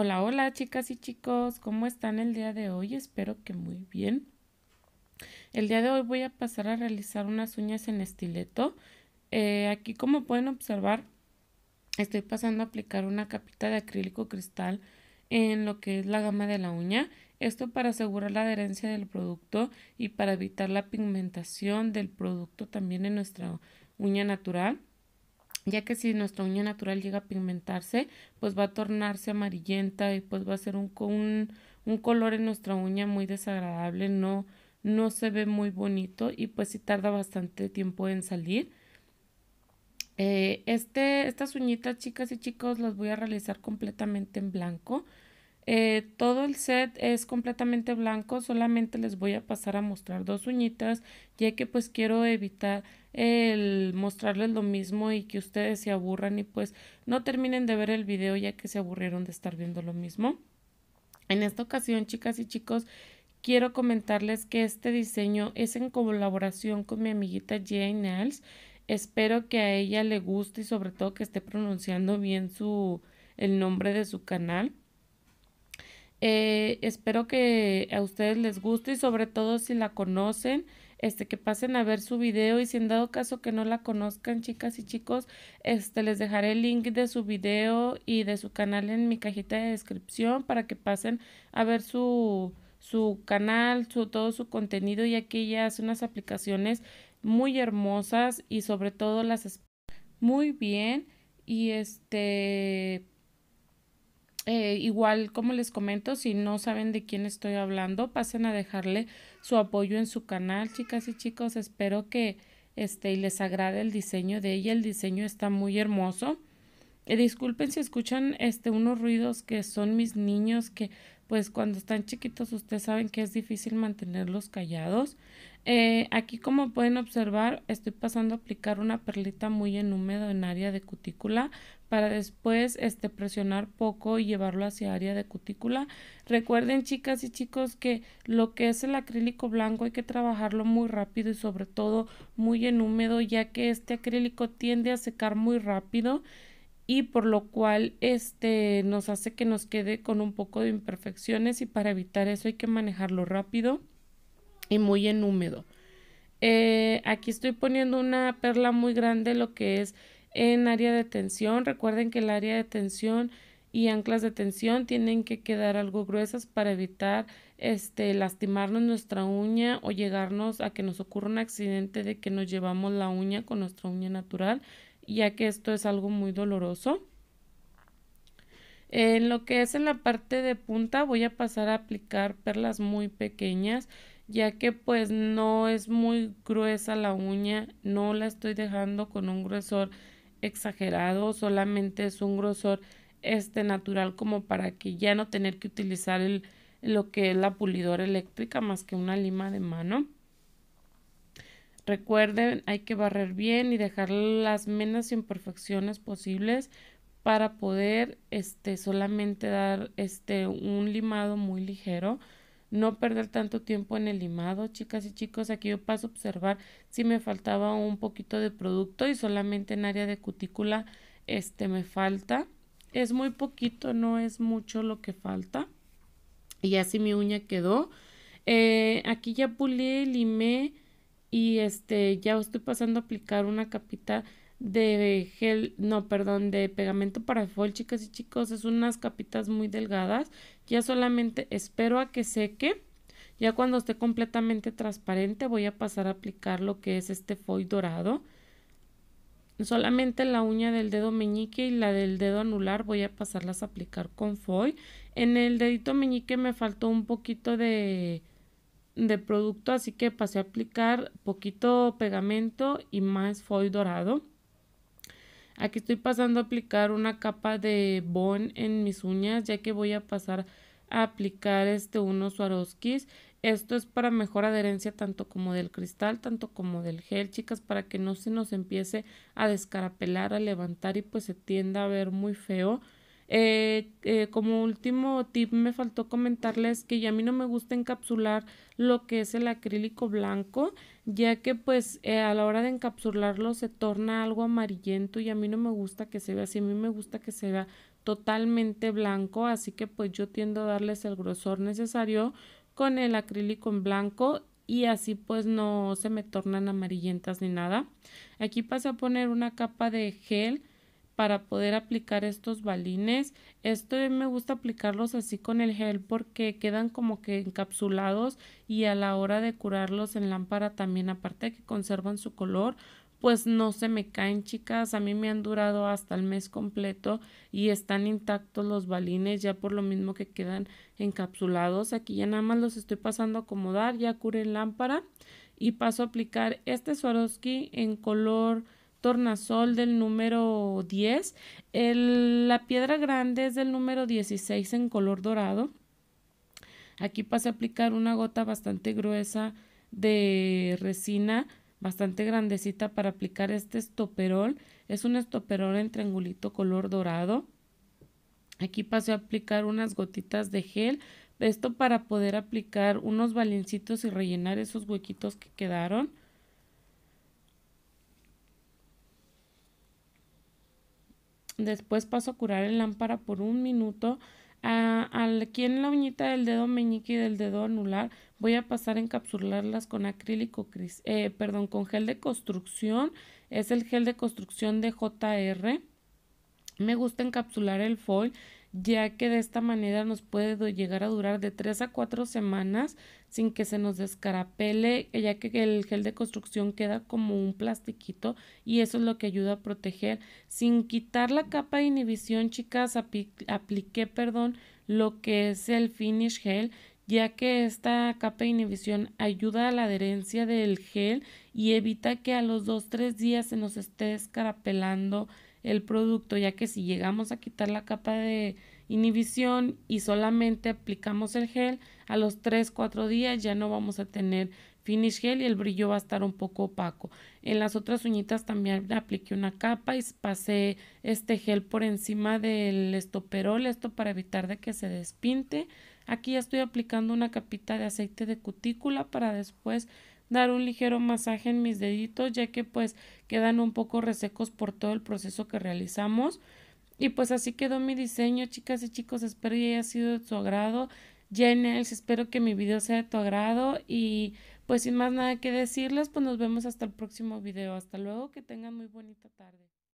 Hola, hola chicas y chicos, ¿cómo están el día de hoy? Espero que muy bien. El día de hoy voy a pasar a realizar unas uñas en estileto. Eh, aquí como pueden observar, estoy pasando a aplicar una capita de acrílico cristal en lo que es la gama de la uña. Esto para asegurar la adherencia del producto y para evitar la pigmentación del producto también en nuestra uña natural ya que si nuestra uña natural llega a pigmentarse, pues va a tornarse amarillenta y pues va a ser un, un, color en nuestra uña muy desagradable, no, no se ve muy bonito y pues si tarda bastante tiempo en salir. Eh, este, estas uñitas, chicas y chicos, las voy a realizar completamente en blanco. Eh, todo el set es completamente blanco, solamente les voy a pasar a mostrar dos uñitas, ya que pues quiero evitar el mostrarles lo mismo y que ustedes se aburran y pues no terminen de ver el video ya que se aburrieron de estar viendo lo mismo. En esta ocasión, chicas y chicos, quiero comentarles que este diseño es en colaboración con mi amiguita Jane Nails, Espero que a ella le guste y sobre todo que esté pronunciando bien su, el nombre de su canal. Eh, espero que a ustedes les guste y sobre todo si la conocen, este, que pasen a ver su video y si en dado caso que no la conozcan, chicas y chicos, este, les dejaré el link de su video y de su canal en mi cajita de descripción para que pasen a ver su, su canal, su, todo su contenido, y aquí ella hace unas aplicaciones muy hermosas y sobre todo las muy bien y este eh, igual, como les comento, si no saben de quién estoy hablando, pasen a dejarle su apoyo en su canal, chicas y chicos. Espero que este, les agrade el diseño de ella. El diseño está muy hermoso. Eh, disculpen si escuchan este, unos ruidos que son mis niños que pues cuando están chiquitos ustedes saben que es difícil mantenerlos callados. Eh, aquí como pueden observar estoy pasando a aplicar una perlita muy en húmedo en área de cutícula para después este, presionar poco y llevarlo hacia área de cutícula. Recuerden chicas y chicos que lo que es el acrílico blanco hay que trabajarlo muy rápido y sobre todo muy en húmedo ya que este acrílico tiende a secar muy rápido y por lo cual este nos hace que nos quede con un poco de imperfecciones y para evitar eso hay que manejarlo rápido y muy en húmedo. Eh, aquí estoy poniendo una perla muy grande lo que es en área de tensión. Recuerden que el área de tensión y anclas de tensión tienen que quedar algo gruesas para evitar este lastimarnos nuestra uña o llegarnos a que nos ocurra un accidente de que nos llevamos la uña con nuestra uña natural, ya que esto es algo muy doloroso. En lo que es en la parte de punta voy a pasar a aplicar perlas muy pequeñas ya que pues no es muy gruesa la uña, no la estoy dejando con un grosor exagerado, solamente es un grosor este natural como para que ya no tener que utilizar el, lo que es la pulidora eléctrica más que una lima de mano. Recuerden, hay que barrer bien y dejar las menos imperfecciones posibles para poder este solamente dar este un limado muy ligero no perder tanto tiempo en el limado. Chicas y chicos, aquí yo paso a observar si me faltaba un poquito de producto y solamente en área de cutícula este me falta. Es muy poquito, no es mucho lo que falta. Y así mi uña quedó. Eh, aquí ya pulí, limé y este ya estoy pasando a aplicar una capita de gel, no, perdón, de pegamento para foil chicas y chicos, es unas capitas muy delgadas. Ya solamente espero a que seque. Ya cuando esté completamente transparente voy a pasar a aplicar lo que es este foil dorado. Solamente la uña del dedo meñique y la del dedo anular voy a pasarlas a aplicar con foil. En el dedito meñique me faltó un poquito de, de producto, así que pasé a aplicar poquito pegamento y más foil dorado. Aquí estoy pasando a aplicar una capa de bond en mis uñas ya que voy a pasar a aplicar este unos Swarovskis. Esto es para mejor adherencia tanto como del cristal, tanto como del gel, chicas, para que no se nos empiece a descarapelar, a levantar y pues se tienda a ver muy feo. Eh, eh, como último tip me faltó comentarles que a mí no me gusta encapsular lo que es el acrílico blanco ya que pues eh, a la hora de encapsularlo se torna algo amarillento y a mí no me gusta que se vea así, a mí me gusta que se vea totalmente blanco así que pues yo tiendo a darles el grosor necesario con el acrílico en blanco y así pues no se me tornan amarillentas ni nada. Aquí pasé a poner una capa de gel para poder aplicar estos balines. Esto eh, me gusta aplicarlos así con el gel porque quedan como que encapsulados y a la hora de curarlos en lámpara también aparte de que conservan su color pues no se me caen chicas, a mí me han durado hasta el mes completo y están intactos los balines ya por lo mismo que quedan encapsulados, aquí ya nada más los estoy pasando a acomodar, ya curé en lámpara y paso a aplicar este Swarovski en color tornasol del número 10. la piedra grande es del número 16 en color dorado. Aquí pasé a aplicar una gota bastante gruesa de resina, bastante grandecita para aplicar este estoperol. Es un estoperol en triangulito color dorado. Aquí pasé a aplicar unas gotitas de gel, esto para poder aplicar unos balincitos y rellenar esos huequitos que quedaron. Después paso a curar el lámpara por un minuto. aquí en la uñita del dedo meñique y del dedo anular voy a pasar a encapsularlas con acrílico, eh, perdón, con gel de construcción. Es el gel de construcción de JR. Me gusta encapsular el foil ya que de esta manera nos puede llegar a durar de 3 a 4 semanas sin que se nos descarapele, eh, ya que el gel de construcción queda como un plastiquito y eso es lo que ayuda a proteger. Sin quitar la capa de inhibición, chicas, apliqué, perdón, lo que es el finish gel, ya que esta capa de inhibición ayuda a la adherencia del gel y evita que a los 2-3 días se nos esté descarapelando el producto, ya que si llegamos a quitar la capa de inhibición y solamente aplicamos el gel, a los 3-4 días ya no vamos a tener finish gel y el brillo va a estar un poco opaco. En las otras uñitas también apliqué una capa y pasé este gel por encima del estoperol, esto para evitar de que se despinte. Aquí ya estoy aplicando una capita de aceite de cutícula para después dar un ligero masaje en mis deditos ya que pues quedan un poco resecos por todo el proceso que realizamos. Y pues así quedó mi diseño, chicas y chicos, espero que haya sido de su agrado. él espero que mi video sea de tu agrado y pues sin más nada que decirles, pues nos vemos hasta el próximo video. Hasta luego, que tengan muy bonita tarde.